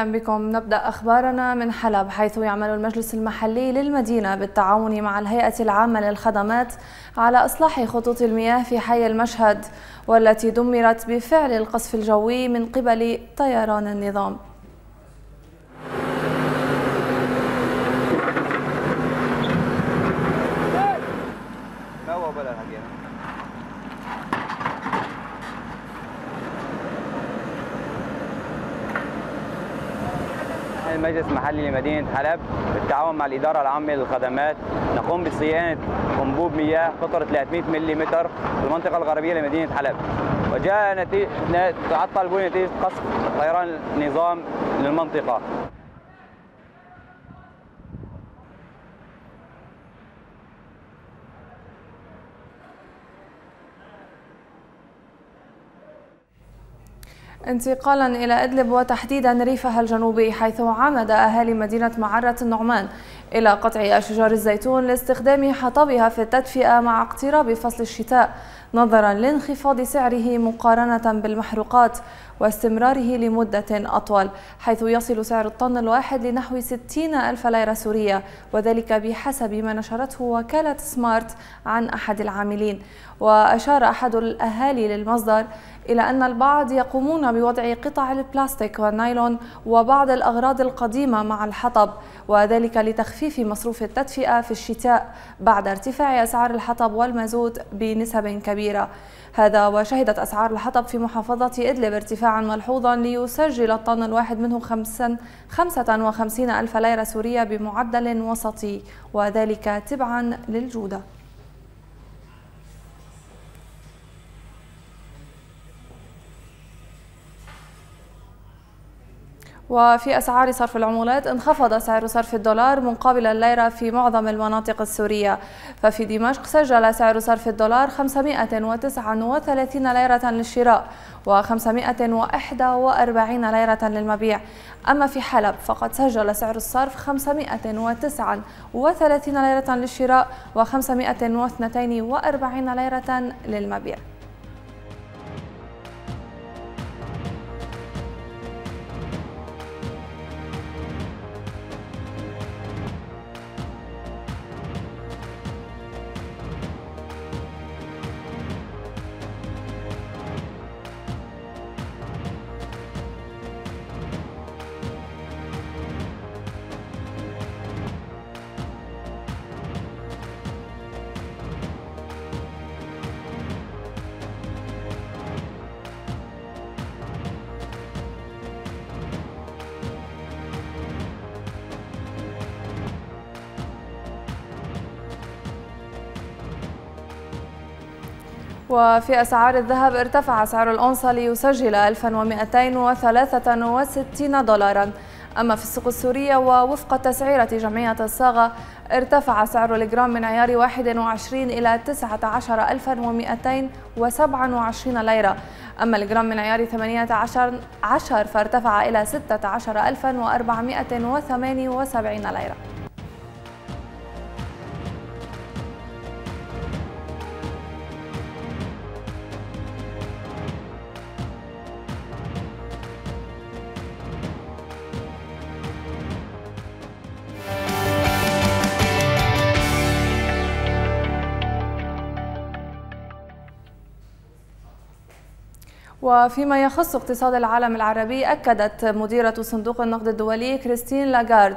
اهلا بكم نبدا اخبارنا من حلب حيث يعمل المجلس المحلي للمدينه بالتعاون مع الهيئه العامه للخدمات على اصلاح خطوط المياه في حي المشهد والتي دمرت بفعل القصف الجوي من قبل طيران النظام المجلس المحلي لمدينه حلب بالتعاون مع الاداره العامه للخدمات نقوم بصيانه انبوب مياه قطر 300 ملم في المنطقه الغربيه لمدينه حلب وجاء نتيجه تعطل نتيجه قصف طيران نظام للمنطقه انتقالا إلى إدلب وتحديدا ريفها الجنوبي حيث عمد أهالي مدينة معرة النعمان إلى قطع أشجار الزيتون لاستخدام حطبها في التدفئة مع اقتراب فصل الشتاء نظرا لانخفاض سعره مقارنة بالمحروقات واستمراره لمدة أطول حيث يصل سعر الطن الواحد لنحو 60 ألف ليرة سورية وذلك بحسب ما نشرته وكالة سمارت عن أحد العاملين وأشار أحد الأهالي للمصدر إلى أن البعض يقومون بوضع قطع البلاستيك والنايلون وبعض الأغراض القديمة مع الحطب وذلك لتخفيف تخفيف مصروف التدفئة في الشتاء بعد ارتفاع أسعار الحطب والمازوت بنسب كبيرة هذا وشهدت أسعار الحطب في محافظة إدلب ارتفاعا ملحوظا ليسجل الطن الواحد منه 55 ألف ليرة سورية بمعدل وسطي وذلك تبعا للجودة وفي أسعار صرف العمولات انخفض سعر صرف الدولار مقابل الليرة في معظم المناطق السورية ففي دمشق سجل سعر صرف الدولار 539 ليرة للشراء و541 ليرة للمبيع أما في حلب فقد سجل سعر الصرف 539 ليرة للشراء و542 ليرة للمبيع وفي أسعار الذهب ارتفع سعر الأونصة ليسجل 1263 دولارا أما في السوق السورية ووفق تسعيرة جمعية الصاغة ارتفع سعر الجرام من عيار 21 إلى 19227 ليرة أما الجرام من عيار 18 10 فارتفع إلى 16478 ليرة وفيما يخص اقتصاد العالم العربي أكدت مديرة صندوق النقد الدولي كريستين لاغارد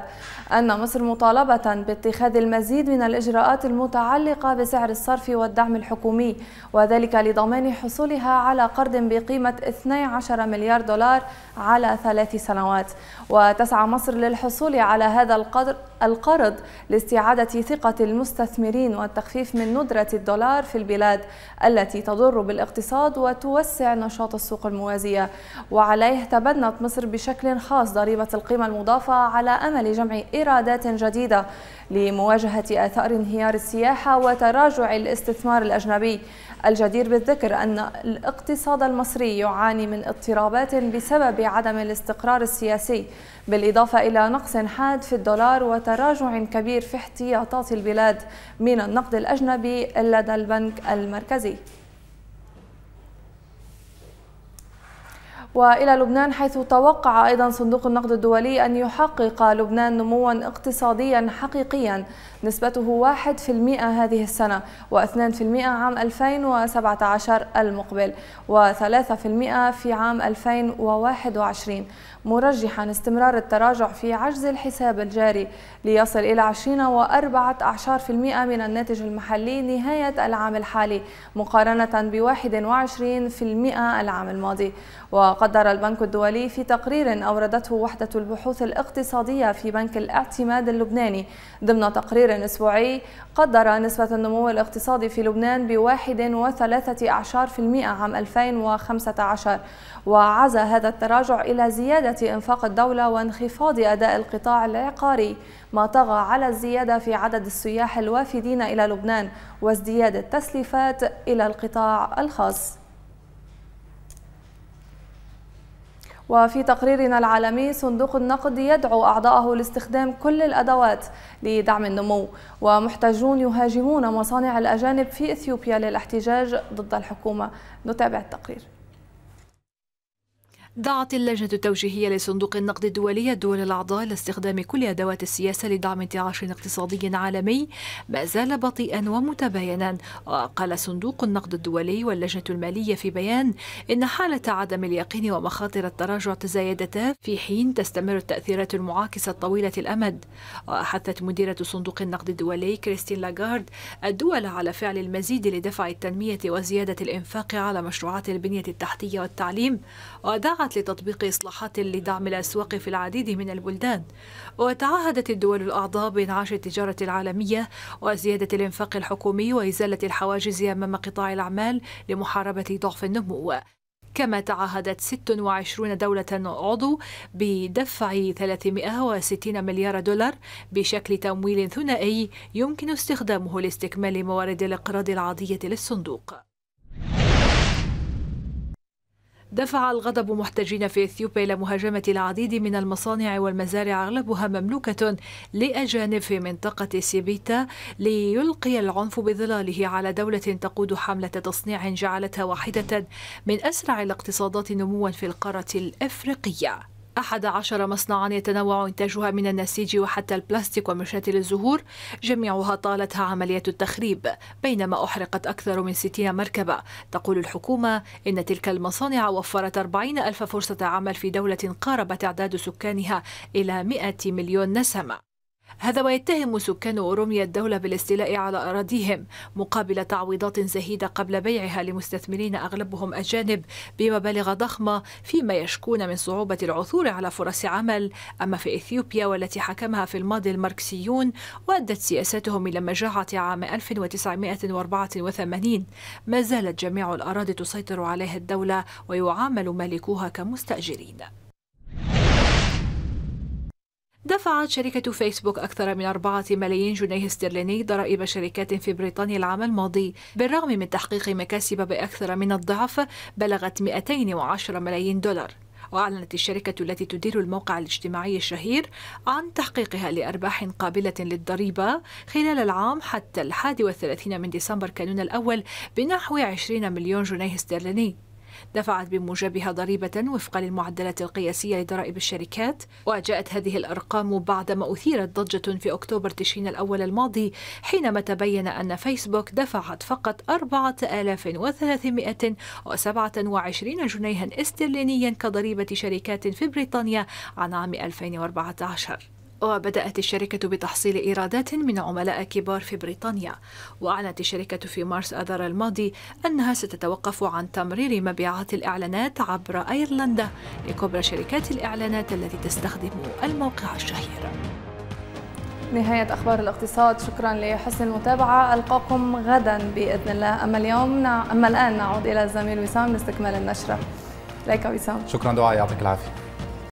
أن مصر مطالبة باتخاذ المزيد من الإجراءات المتعلقة بسعر الصرف والدعم الحكومي وذلك لضمان حصولها على قرض بقيمة 12 مليار دولار على ثلاث سنوات وتسعى مصر للحصول على هذا القدر القرض لاستعادة ثقة المستثمرين والتخفيف من ندرة الدولار في البلاد التي تضر بالاقتصاد وتوسع نشاط السوق الموازية وعليه تبنت مصر بشكل خاص ضريبة القيمة المضافة على أمل جمع إيرادات جديدة لمواجهة آثار انهيار السياحة وتراجع الاستثمار الأجنبي الجدير بالذكر أن الاقتصاد المصري يعاني من اضطرابات بسبب عدم الاستقرار السياسي بالإضافة إلى نقص حاد في الدولار وتراجع تراجع كبير في احتياطات البلاد من النقد الأجنبي لدى البنك المركزي والى لبنان حيث توقع ايضا صندوق النقد الدولي ان يحقق لبنان نموا اقتصاديا حقيقيا نسبته 1% هذه السنه و2% عام 2017 المقبل و3% في عام 2021 مرجحا استمرار التراجع في عجز الحساب الجاري ليصل إلى 20.4% من الناتج المحلي نهاية العام الحالي مقارنة ب 21% العام الماضي وقد وقدر البنك الدولي في تقرير أوردته وحدة البحوث الاقتصادية في بنك الاعتماد اللبناني ضمن تقرير أسبوعي قدر نسبة النمو الاقتصادي في لبنان بواحد وثلاثة أعشار في المئة عام 2015 وعزى هذا التراجع إلى زيادة إنفاق الدولة وانخفاض أداء القطاع العقاري ما طغى على الزيادة في عدد السياح الوافدين إلى لبنان وازدياد التسليفات إلى القطاع الخاص وفي تقريرنا العالمي صندوق النقد يدعو أعضاءه لاستخدام كل الأدوات لدعم النمو ومحتجون يهاجمون مصانع الأجانب في إثيوبيا للاحتجاج ضد الحكومة نتابع التقرير دعت اللجنة التوجيهية لصندوق النقد الدولي الدول الأعضاء لاستخدام كل أدوات السياسة لدعم انتعاش اقتصادي عالمي ما زال بطيئا ومتباينا وقال صندوق النقد الدولي واللجنة المالية في بيان إن حالة عدم اليقين ومخاطر التراجع تزايدتا في حين تستمر التأثيرات المعاكسة الطويلة الأمد وحثت مديرة صندوق النقد الدولي كريستين لاغارد الدول على فعل المزيد لدفع التنمية وزيادة الإنفاق على مشروعات البنية التحتية والتعليم ودعت سعت لتطبيق إصلاحات لدعم الأسواق في العديد من البلدان وتعهدت الدول الأعضاء بإنعاش التجارة العالمية وزيادة الإنفاق الحكومي وإزالة الحواجز أمام قطاع الأعمال لمحاربة ضعف النمو كما تعهدت 26 دولة عضو بدفع 360 مليار دولار بشكل تمويل ثنائي يمكن استخدامه لاستكمال موارد الإقراض العادية للصندوق دفع الغضب محتجين في اثيوبيا الى مهاجمه العديد من المصانع والمزارع اغلبها مملوكه لاجانب في منطقه سيبيتا ليلقي العنف بظلاله على دوله تقود حمله تصنيع جعلتها واحده من اسرع الاقتصادات نموا في القاره الافريقيه أحد عشر مصنعا يتنوع إنتاجها من النسيج وحتى البلاستيك ومشاتل الزهور جميعها طالتها عملية التخريب بينما أحرقت أكثر من 60 مركبة تقول الحكومة إن تلك المصانع وفرت أربعين ألف فرصة عمل في دولة قارب تعداد سكانها إلى مئة مليون نسمة هذا ويتهم سكان أوروميا الدولة بالاستيلاء على أراضيهم مقابل تعويضات زهيدة قبل بيعها لمستثمرين أغلبهم أجانب بمبالغ ضخمة فيما يشكون من صعوبة العثور على فرص عمل أما في إثيوبيا والتي حكمها في الماضي الماركسيون وأدت سياساتهم إلى مجاعة عام 1984 ما زالت جميع الأراضي تسيطر عليها الدولة ويعامل مالكوها كمستأجرين دفعت شركة فيسبوك أكثر من أربعة ملايين جنيه استرليني ضرائب شركات في بريطانيا العام الماضي بالرغم من تحقيق مكاسب بأكثر من الضعف بلغت 210 ملايين دولار وأعلنت الشركة التي تدير الموقع الاجتماعي الشهير عن تحقيقها لأرباح قابلة للضريبة خلال العام حتى 31 من ديسمبر كانون الأول بنحو 20 مليون جنيه استرليني دفعت بموجبها ضريبة وفقا للمعدلات القياسية لضرائب الشركات وجاءت هذه الأرقام بعدما أثيرت ضجة في أكتوبر تشرين الأول الماضي حينما تبين أن فيسبوك دفعت فقط 4327 جنيها استرلينيا كضريبة شركات في بريطانيا عن عام 2014 وبدأت الشركة بتحصيل إيرادات من عملاء كبار في بريطانيا وأعلنت الشركة في مارس آذار الماضي أنها ستتوقف عن تمرير مبيعات الإعلانات عبر أيرلندا لكبرى شركات الإعلانات التي تستخدم الموقع الشهير نهاية أخبار الاقتصاد شكرا لحسن المتابعة ألقاكم غدا بإذن الله أما اليوم أما الآن نعود إلى الزميل وسام لاستكمال النشرة إليك وسام شكرا دعاء يعطيك العافية